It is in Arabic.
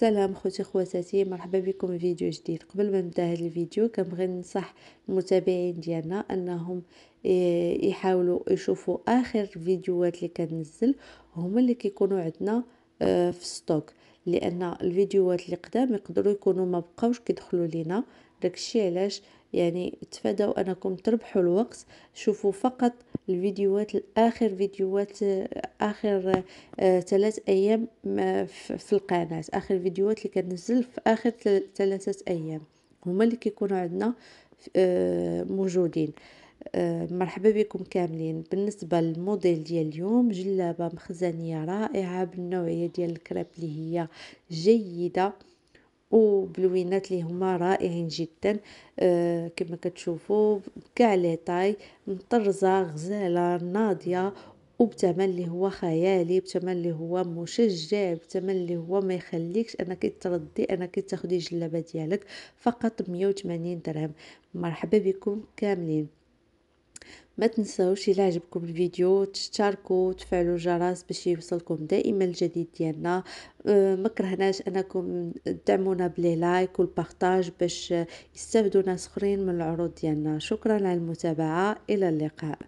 سلام خوتي خواتاتي مرحبا بكم فيديو جديد قبل ما نبدا هذا الفيديو كنبغي ننصح المتابعين ديالنا انهم آه، يحاولوا يشوفوا اخر فيديوهات اللي كنزل هما اللي كيكونوا عندنا آه، في ستوك لان الفيديوهات اللي قدام يقدروا يكونوا ما بقاوش كيدخلوا لينا داكشي علاش يعني تفادوا انكم تربحوا الوقت شوفوا فقط الفيديوهات الاخر فيديوهات اخر آه، ثلاث ايام في القناه اخر فيديوهات اللي كنزل في اخر ثلاثه ايام هما اللي كيكونوا عندنا آه، موجودين آه، مرحبا بكم كاملين بالنسبه للموديل ديال اليوم جلابه مخزنيه رائعه بالنوعيه ديال الكريب اللي هي جيده وبلوينات اللي هما رائعين جدا آه كما كتشوفوا كاع لي طاي مطرزه غزاله ناضيه وبثمن اللي هو خيالي بثمن اللي هو مشجع بثمن اللي هو ما يخليكش انك تردي انك تاخدي الجلابه ديالك فقط 180 درهم مرحبا بكم كاملين ما تنساوش الى عجبكم الفيديو تشتركوا وتفعلوا الجرس باش يوصلكم دائما الجديد ديالنا أه، ما كرهناش انكم تدعمونا بلي لايك والبارطاج باش يستافدوا ناس اخرين من العروض ديالنا شكرا على المتابعه الى اللقاء